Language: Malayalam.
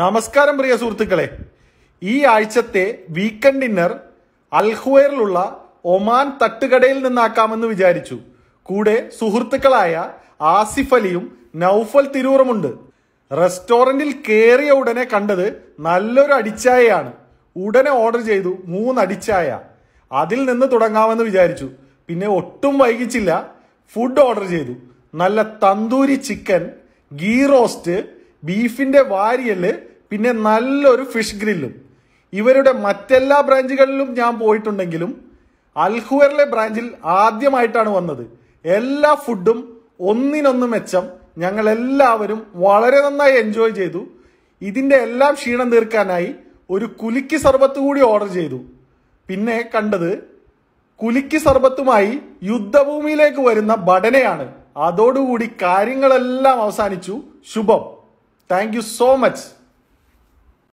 നമസ്കാരം പ്രിയ സുഹൃത്തുക്കളെ ഈ ആഴ്ചത്തെ വീക്കെൻഡ് ഡിന്നർ അൽഹുവേറിലുള്ള ഒമാൻ തട്ടുകടയിൽ നിന്നാക്കാമെന്ന് വിചാരിച്ചു കൂടെ സുഹൃത്തുക്കളായ ആസിഫ് അലിയും നൌഫൽ തിരൂറുമുണ്ട് റെസ്റ്റോറന്റിൽ കയറിയ ഉടനെ കണ്ടത് നല്ലൊരു അടിച്ചായയാണ് ഉടനെ ഓർഡർ ചെയ്തു മൂന്ന് അടിച്ചായ അതിൽ നിന്ന് തുടങ്ങാമെന്ന് വിചാരിച്ചു പിന്നെ ഒട്ടും വൈകിച്ചില്ല ഫുഡ് ഓർഡർ ചെയ്തു നല്ല തന്തൂരി ചിക്കൻ ഗീ റോസ്റ്റ് ബീഫിന്റെ വാരിയല് പിന്നെ നല്ലൊരു ഫിഷ് ഗ്രില്ലും ഇവരുടെ മറ്റെല്ലാ ബ്രാഞ്ചുകളിലും ഞാൻ പോയിട്ടുണ്ടെങ്കിലും അൽഹുവറിലെ ബ്രാഞ്ചിൽ ആദ്യമായിട്ടാണ് വന്നത് എല്ലാ ഫുഡും ഒന്നിനൊന്ന് മെച്ചം ഞങ്ങൾ എല്ലാവരും വളരെ നന്നായി എൻജോയ് ചെയ്തു ഇതിന്റെ എല്ലാം ക്ഷീണം തീർക്കാനായി ഒരു കുലിക്ക് സർബത്ത് കൂടി ഓർഡർ ചെയ്തു പിന്നെ കണ്ടത് കുലിക്ക് സർബത്തുമായി യുദ്ധഭൂമിയിലേക്ക് വരുന്ന ഭടനയാണ് അതോടുകൂടി കാര്യങ്ങളെല്ലാം അവസാനിച്ചു ശുഭം Thank you so much.